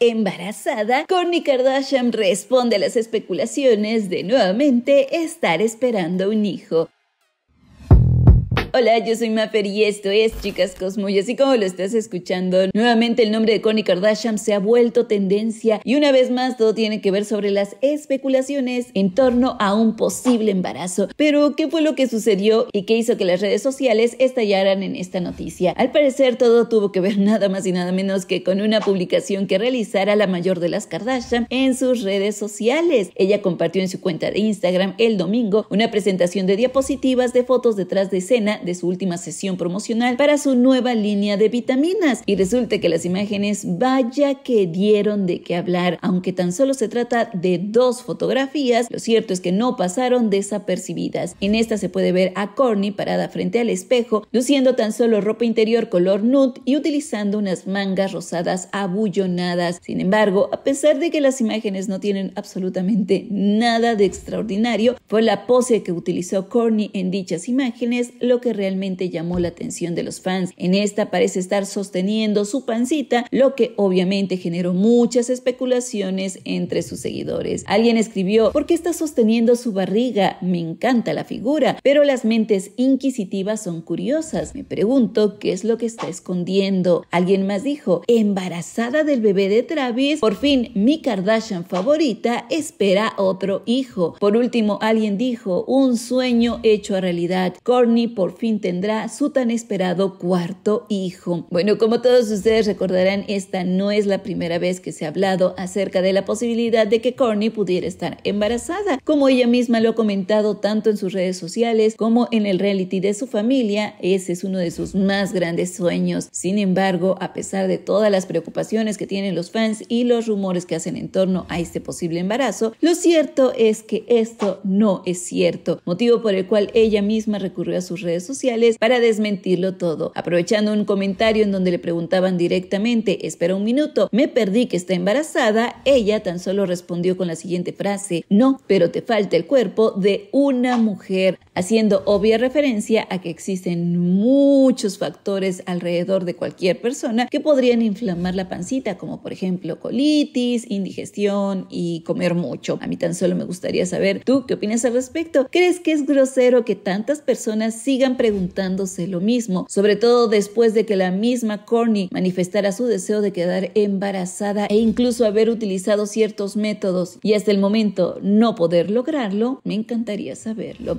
Embarazada, Kourtney Kardashian responde a las especulaciones de nuevamente estar esperando un hijo. Hola, yo soy Maffer y esto es Chicas Cosmo. Y así como lo estás escuchando, nuevamente el nombre de Connie Kardashian se ha vuelto tendencia y una vez más todo tiene que ver sobre las especulaciones en torno a un posible embarazo. Pero, ¿qué fue lo que sucedió y qué hizo que las redes sociales estallaran en esta noticia? Al parecer, todo tuvo que ver nada más y nada menos que con una publicación que realizara la mayor de las Kardashian en sus redes sociales. Ella compartió en su cuenta de Instagram el domingo una presentación de diapositivas de fotos detrás de escena de su última sesión promocional para su nueva línea de vitaminas. Y resulta que las imágenes vaya que dieron de qué hablar, aunque tan solo se trata de dos fotografías, lo cierto es que no pasaron desapercibidas. En esta se puede ver a Corny parada frente al espejo, luciendo tan solo ropa interior color nude y utilizando unas mangas rosadas abullonadas. Sin embargo, a pesar de que las imágenes no tienen absolutamente nada de extraordinario, fue la pose que utilizó Corny en dichas imágenes lo que realmente llamó la atención de los fans. En esta parece estar sosteniendo su pancita, lo que obviamente generó muchas especulaciones entre sus seguidores. Alguien escribió, ¿por qué está sosteniendo su barriga? Me encanta la figura, pero las mentes inquisitivas son curiosas. Me pregunto qué es lo que está escondiendo. Alguien más dijo, embarazada del bebé de Travis, por fin mi Kardashian favorita espera otro hijo. Por último, alguien dijo, un sueño hecho a realidad. Courtney por fin tendrá su tan esperado cuarto hijo. Bueno, como todos ustedes recordarán, esta no es la primera vez que se ha hablado acerca de la posibilidad de que Courtney pudiera estar embarazada. Como ella misma lo ha comentado tanto en sus redes sociales como en el reality de su familia, ese es uno de sus más grandes sueños. Sin embargo, a pesar de todas las preocupaciones que tienen los fans y los rumores que hacen en torno a este posible embarazo, lo cierto es que esto no es cierto, motivo por el cual ella misma recurrió a sus redes sociales para desmentirlo todo. Aprovechando un comentario en donde le preguntaban directamente, espera un minuto, me perdí que está embarazada, ella tan solo respondió con la siguiente frase, no, pero te falta el cuerpo de una mujer, haciendo obvia referencia a que existen muchos factores alrededor de cualquier persona que podrían inflamar la pancita, como por ejemplo colitis, indigestión y comer mucho. A mí tan solo me gustaría saber, ¿tú qué opinas al respecto? ¿Crees que es grosero que tantas personas sigan preguntándose lo mismo, sobre todo después de que la misma Corny manifestara su deseo de quedar embarazada e incluso haber utilizado ciertos métodos y hasta el momento no poder lograrlo, me encantaría saberlo.